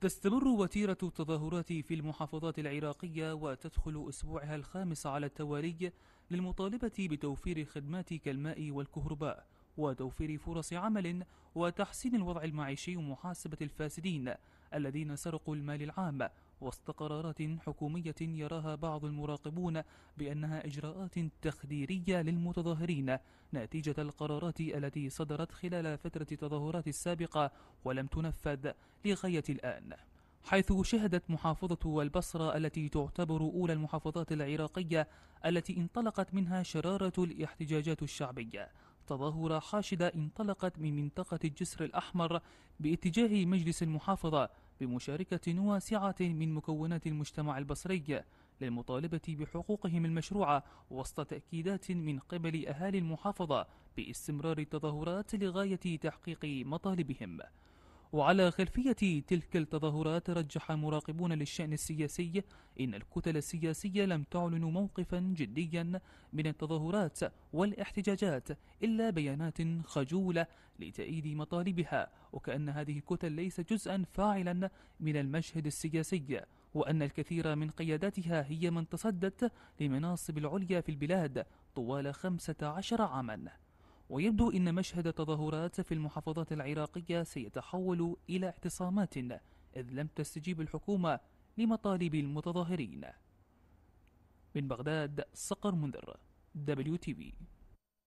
تستمر وتيرة التظاهرات في المحافظات العراقية وتدخل أسبوعها الخامس على التوالي للمطالبة بتوفير خدمات كالماء والكهرباء وتوفير فرص عمل وتحسين الوضع المعيشي ومحاسبة الفاسدين الذين سرقوا المال العام وسط قرارات حكومية يراها بعض المراقبون بأنها إجراءات تخديرية للمتظاهرين نتيجة القرارات التي صدرت خلال فترة التظاهرات السابقة ولم تنفذ لغاية الآن حيث شهدت محافظة البصرة التي تعتبر أولى المحافظات العراقية التي انطلقت منها شرارة الاحتجاجات الشعبية تظاهرة حاشدة انطلقت من منطقة الجسر الأحمر باتجاه مجلس المحافظة بمشاركة واسعة من مكونات المجتمع البصري للمطالبة بحقوقهم المشروعة وسط تأكيدات من قبل أهالي المحافظة باستمرار التظاهرات لغاية تحقيق مطالبهم وعلى خلفية تلك التظاهرات رجح مراقبون للشأن السياسي إن الكتل السياسية لم تعلن موقفا جديا من التظاهرات والاحتجاجات إلا بيانات خجولة لتأييد مطالبها وكأن هذه الكتل ليس جزءا فاعلا من المشهد السياسي وأن الكثير من قياداتها هي من تصدت لمناصب العليا في البلاد طوال 15 عاماً ويبدو أن مشهد تظاهرات في المحافظات العراقية سيتحول إلى اعتصامات إذ لم تستجيب الحكومة لمطالب المتظاهرين من بغداد صقر منذر WTV